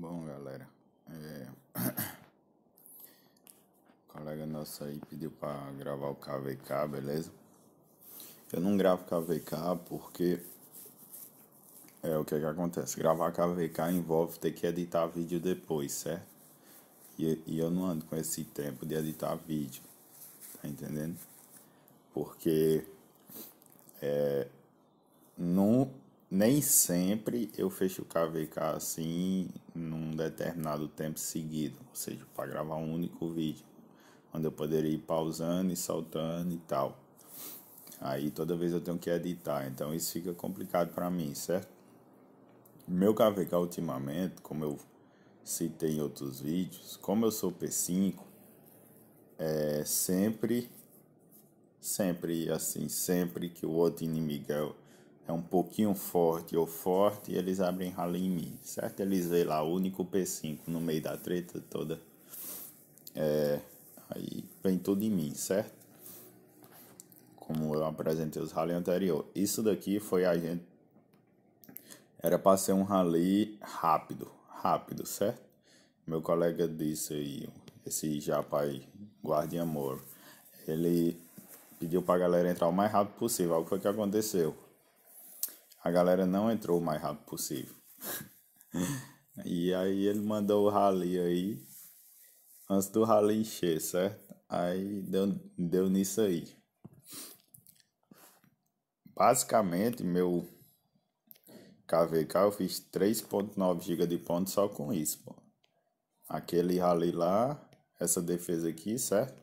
Bom, galera, é... o colega nosso aí pediu para gravar o KVK, beleza? Eu não gravo KVK porque é o que, é que acontece. Gravar KVK envolve ter que editar vídeo depois, certo? E, e eu não ando com esse tempo de editar vídeo, tá entendendo? Porque é, nem sempre eu fecho o KVK assim num determinado tempo seguido, ou seja, para gravar um único vídeo, onde eu poderia ir pausando e saltando e tal. Aí toda vez eu tenho que editar, então isso fica complicado para mim, certo? Meu KVK ultimamente, como eu citei em outros vídeos, como eu sou P5, é sempre, sempre assim, sempre que o outro inimigo é é um pouquinho forte ou forte, eles abrem rala em mim, certo? Eles veem lá o único P5 no meio da treta toda. É, aí vem tudo em mim, certo? Como eu apresentei os rally anterior. Isso daqui foi a gente. Era para ser um rally rápido, rápido, certo? Meu colega disse aí, esse japa aí, Guardian Moro, ele pediu para galera entrar o mais rápido possível. que foi é que aconteceu a galera não entrou o mais rápido possível. e aí ele mandou o rally aí, antes do rally encher, certo? Aí deu, deu nisso aí. Basicamente, meu KVK eu fiz 3.9 GB de ponto só com isso, pô. Aquele rally lá, essa defesa aqui, certo?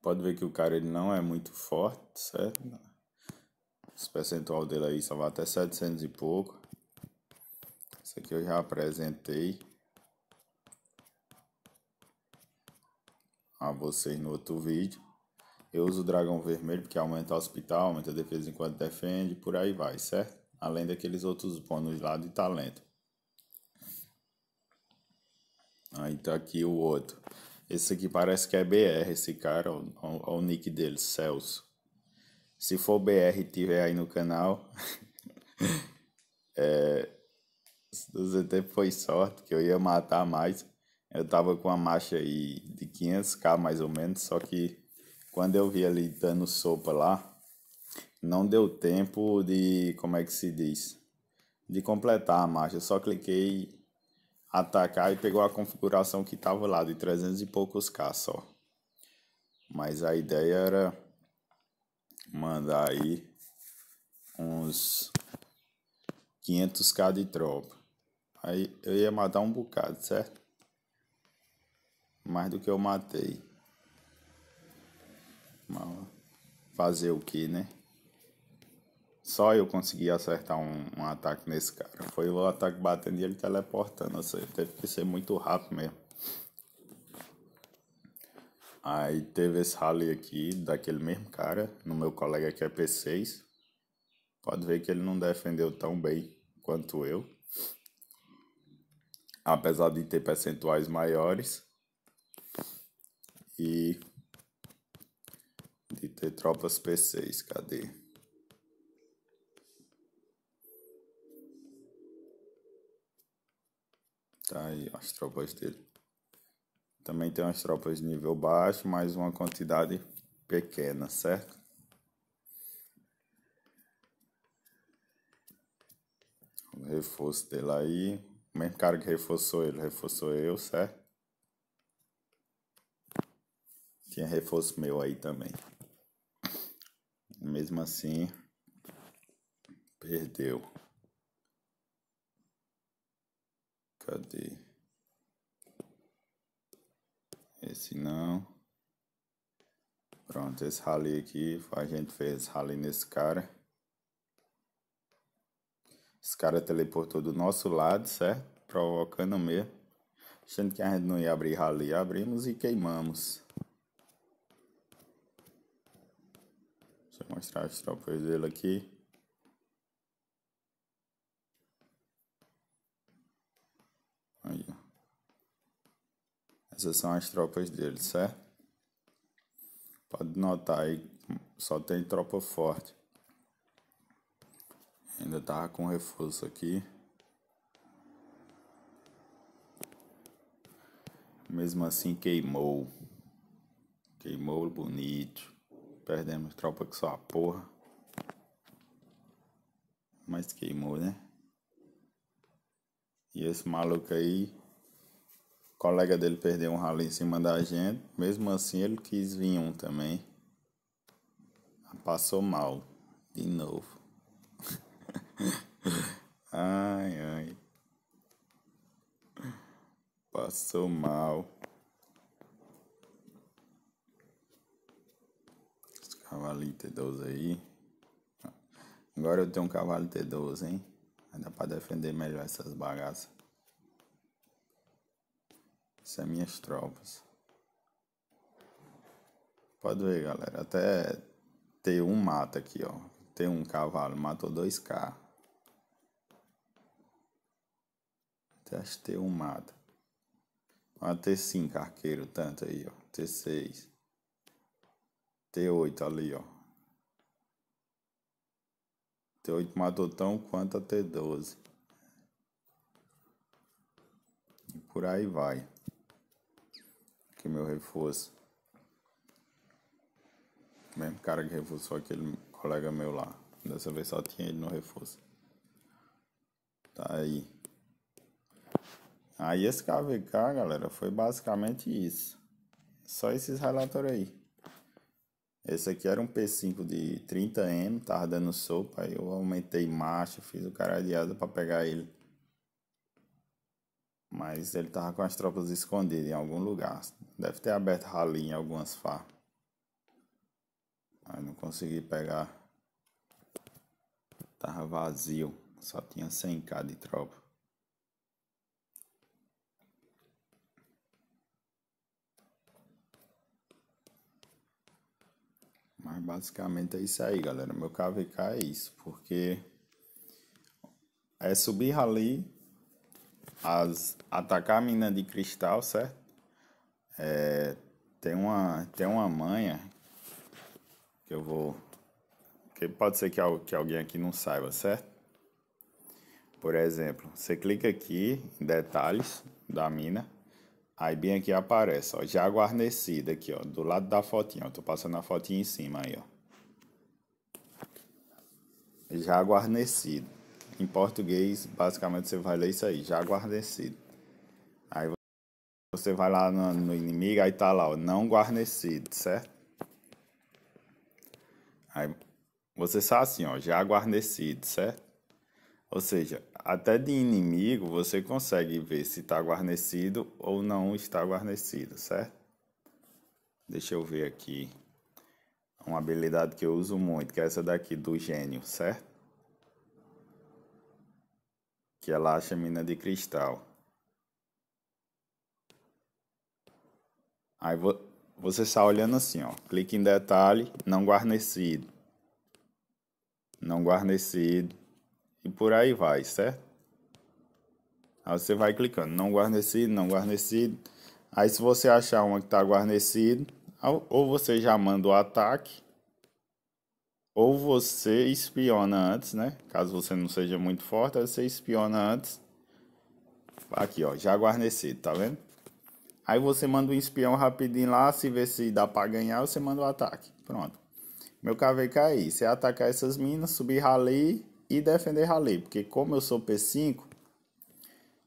Pode ver que o cara ele não é muito forte, certo? Esse percentual dele aí só vai até 700 e pouco. Isso aqui eu já apresentei a vocês no outro vídeo. Eu uso o dragão vermelho porque aumenta o hospital, aumenta a defesa enquanto defende, por aí vai, certo? Além daqueles outros bônus lá de talento. Aí tá aqui o outro. Esse aqui parece que é BR, esse cara, olha o nick dele, Celso. Se for BR tiver aí no canal, é, você ZT foi sorte que eu ia matar mais. Eu tava com a marcha aí de 500k mais ou menos, só que quando eu vi ali dando sopa lá, não deu tempo de, como é que se diz, de completar a marcha. Eu só cliquei atacar e pegou a configuração que tava lá de 300 e poucos k só. Mas a ideia era mandar aí uns 500k de tropa. Aí eu ia matar um bocado, certo? Mais do que eu matei. Mas fazer o que, né? Só eu consegui acertar um, um, ataque nesse cara. Foi o ataque batendo e ele teleportando. Ou seja, teve que ser muito rápido mesmo. Aí teve esse rally aqui daquele mesmo cara, no meu colega que é P6. Pode ver que ele não defendeu tão bem quanto eu. Apesar de ter percentuais maiores. E de ter tropas P6, cadê? Tá aí ó, as tropas dele. Também tem umas tropas de nível baixo, mas uma quantidade pequena, certo? O reforço dele aí. O mesmo cara que reforçou ele, reforçou eu, certo? Tinha reforço meu aí também. Mesmo assim, perdeu. Cadê? Esse não. Pronto, esse rally aqui, a gente fez rally nesse cara. Esse cara teleportou do nosso lado, certo? Provocando mesmo. Achando que a gente não ia abrir rally. Abrimos e queimamos. Deixa eu mostrar as tropas dele aqui. Essas são as tropas dele, certo? Pode notar aí, só tem tropa forte. Ainda tava tá com reforço aqui. Mesmo assim queimou. Queimou bonito. Perdemos tropa que só a porra. Mas queimou, né? E esse maluco aí o colega dele perdeu um rally em cima da gente, mesmo assim ele quis vir um também. Ah, passou mal, de novo. ai, ai. Passou mal. Esse cavalinhos T12 aí. Agora eu tenho um cavalo T12, hein? Ainda pra defender melhor essas bagaças. Isso é minhas tropas. Pode ver, galera. Até tem um mata aqui, ó. Tem um cavalo, matou dois k Até as T1 mata. Olha T5 arqueiro, tanto aí, ó. T6. T8 ali, ó. T8 matou tão quanto a T12. E por aí vai que meu reforço. Mesmo cara que reforçou aquele colega meu lá. Dessa vez só tinha ele no reforço. Tá aí. Aí esse KVK, galera, foi basicamente isso. Só esses relatórios aí. Esse aqui era um P5 de 30M, tava dando sopa, aí eu aumentei marcha, fiz o cara adiado para pegar ele. Mas ele tava com as tropas escondidas em algum lugar. Deve ter aberto rali em algumas far, Mas não consegui pegar. Tava vazio. Só tinha 100k de tropa. Mas basicamente é isso aí, galera. Meu KVK é isso, porque é subir rali as, atacar a mina de cristal, certo? É, tem, uma, tem uma manha que eu vou. Que pode ser que, que alguém aqui não saiba, certo? Por exemplo, você clica aqui em detalhes da mina. Aí bem aqui aparece, ó, já guarnecida aqui, ó, do lado da fotinha, ó, tô passando a fotinha em cima aí, ó. Já guarnecido. Em português, basicamente você vai ler isso aí, já guarnecido. Aí você vai lá no, no inimigo, aí tá lá, ó, não guarnecido, certo? Aí você sabe assim, ó, já guarnecido, certo? Ou seja, até de inimigo você consegue ver se está guarnecido ou não está guarnecido, certo? Deixa eu ver aqui. Uma habilidade que eu uso muito, que é essa daqui do gênio, certo? que ela acha mina de cristal. Aí você está olhando assim, ó. Clique em detalhe, não guarnecido. Não guarnecido. E por aí vai, certo? Aí você vai clicando, não guarnecido, não guarnecido. Aí se você achar uma que está guarnecido, ou você já manda o ataque, ou você espiona antes, né? Caso você não seja muito forte, você espiona antes. Aqui, ó, já guarnecido, tá vendo? Aí você manda um espião rapidinho lá, se vê se dá para ganhar, você manda o um ataque. Pronto. Meu KVK é isso, é atacar essas minas, subir rally e defender rally. Porque como eu sou P5,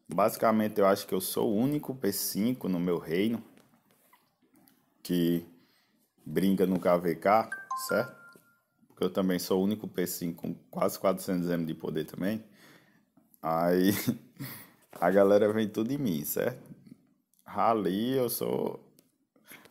basicamente eu acho que eu sou o único P5 no meu reino que brinca no KVK, certo? porque eu também sou o único P5 com quase 400M de poder também, aí a galera vem tudo em mim, certo? Rally, eu sou.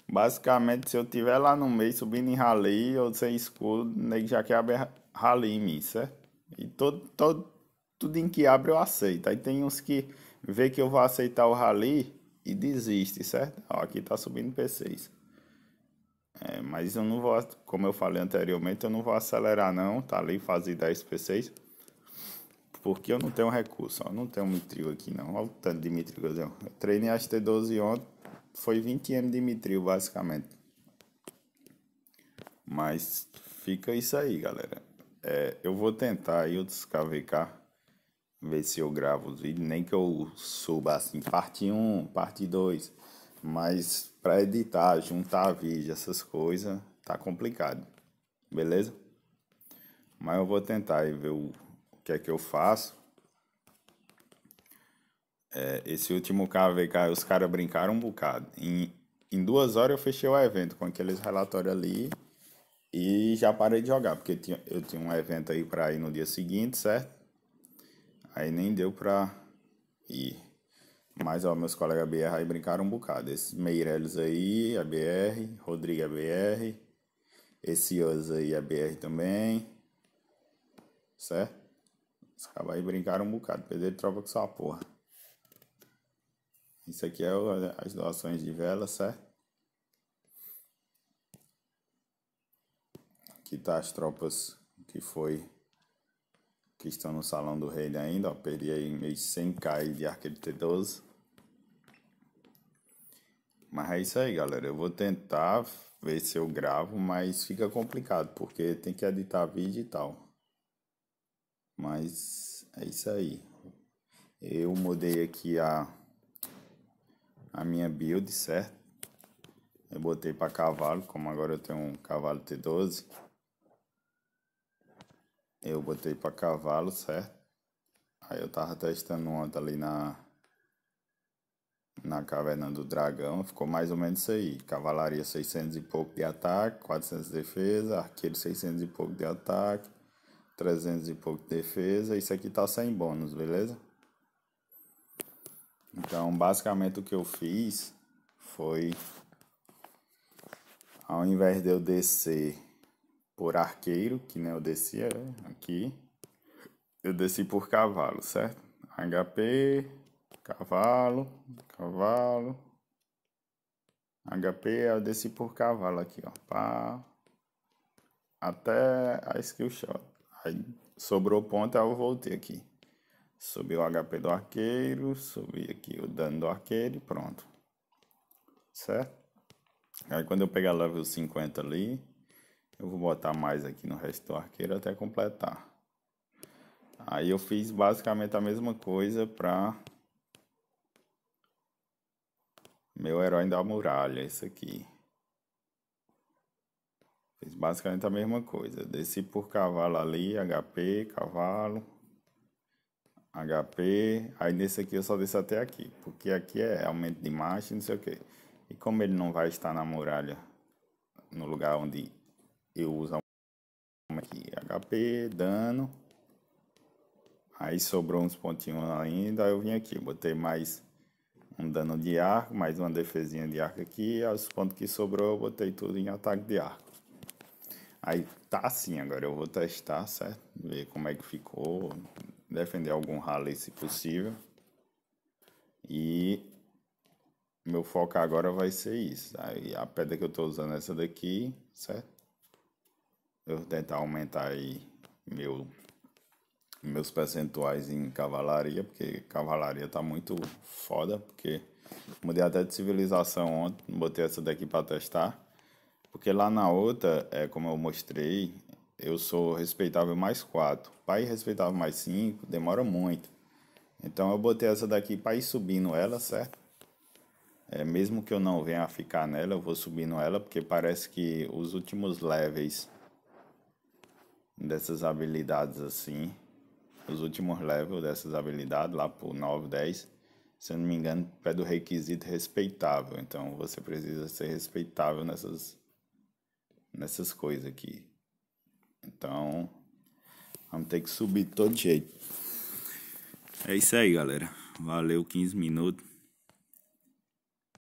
Basicamente, se eu tiver lá no meio subindo em rally ou sem escudo, nem já que abre rally em mim, certo? E todo, todo, tudo em que abre eu aceito. Aí tem uns que vê que eu vou aceitar o rally e desiste, certo? Ó, aqui tá subindo P6. É, mas eu não vou, como eu falei anteriormente, eu não vou acelerar não, tá ali fazer 10 P6. Porque eu não tenho recurso, ó, não tenho mitril aqui não, olha o tanto de mitril eu, eu treinei as T12 ontem, foi 20M de mitril basicamente. Mas fica isso aí galera, é, eu vou tentar aí outros KVK, ver se eu gravo os vídeos, nem que eu suba assim, parte 1, parte 2, mas para editar, juntar vídeo, essas coisas, tá complicado. Beleza? Mas eu vou tentar e ver o, o que é que eu faço. É, esse último KVK, os caras brincaram um bocado. Em, em duas horas eu fechei o evento com aqueles relatórios ali e já parei de jogar, porque eu tinha, eu tinha um evento aí para ir no dia seguinte, certo? Aí nem deu pra ir. Mas, ó, meus colegas BR aí brincaram um bocado. Esse Meirelles aí, a BR, Rodrigo a BR, esse Oz aí, a BR também, certo? Os cabos aí brincaram um bocado, perderam tropa com sua porra. Isso aqui é o, as doações de vela, certo? Aqui tá as tropas que foi que estão no Salão do Rei ainda, ó, perdi aí meio 100k de arqueiro T12. Mas é isso aí, galera. Eu vou tentar ver se eu gravo, mas fica complicado porque tem que editar vídeo e tal. Mas é isso aí. Eu mudei aqui a a minha build, certo? Eu botei para cavalo, como agora eu tenho um cavalo T12. Eu botei para cavalo, certo? Aí eu tava testando ontem ali na na Caverna do Dragão, ficou mais ou menos isso aí. Cavalaria 600 e pouco de ataque, 400 de defesa, arqueiro 600 e pouco de ataque, 300 e pouco de defesa. Isso aqui tá sem bônus, beleza? Então, basicamente o que eu fiz foi ao invés de eu descer por arqueiro, que né, eu descia né, aqui, eu desci por cavalo, certo? HP cavalo, cavalo, HP, eu é desci por cavalo aqui, ó, pá, até a skill shot, aí sobrou ponto, aí eu voltei aqui, subi o HP do arqueiro, subi aqui o dano do arqueiro e pronto, certo? Aí quando eu pegar level 50 ali, eu vou botar mais aqui no resto do arqueiro até completar. Aí eu fiz basicamente a mesma coisa para meu herói da muralha, esse aqui. Fiz basicamente a mesma coisa. Desci por cavalo ali, HP, cavalo, HP. Aí nesse aqui eu só desci até aqui, porque aqui é aumento de marcha, não sei o que. E como ele não vai estar na muralha, no lugar onde eu uso aqui, HP, dano. Aí sobrou uns pontinhos ainda, eu vim aqui, botei mais um dano de arco, mais uma defesinha de arco aqui. Os pontos que sobrou eu botei tudo em ataque de arco. Aí tá assim, agora eu vou testar, certo? Ver como é que ficou. Defender algum rally se possível. E meu foco agora vai ser isso. Aí a pedra que eu estou usando é essa daqui, certo? Eu vou tentar aumentar aí meu meus percentuais em cavalaria, porque cavalaria tá muito foda, porque mudei até de civilização ontem, botei essa daqui para testar. Porque lá na outra, é como eu mostrei, eu sou respeitável mais 4. Pai respeitável mais 5, demora muito. Então eu botei essa daqui para ir subindo ela, certo? É, mesmo que eu não venha a ficar nela, eu vou subindo ela, porque parece que os últimos levels dessas habilidades assim os últimos levels dessas habilidades, lá por 9, 10. Se eu não me engano, pede é o requisito respeitável. Então você precisa ser respeitável nessas, nessas coisas aqui. Então, vamos ter que subir todo jeito. É isso aí, galera. Valeu, 15 minutos.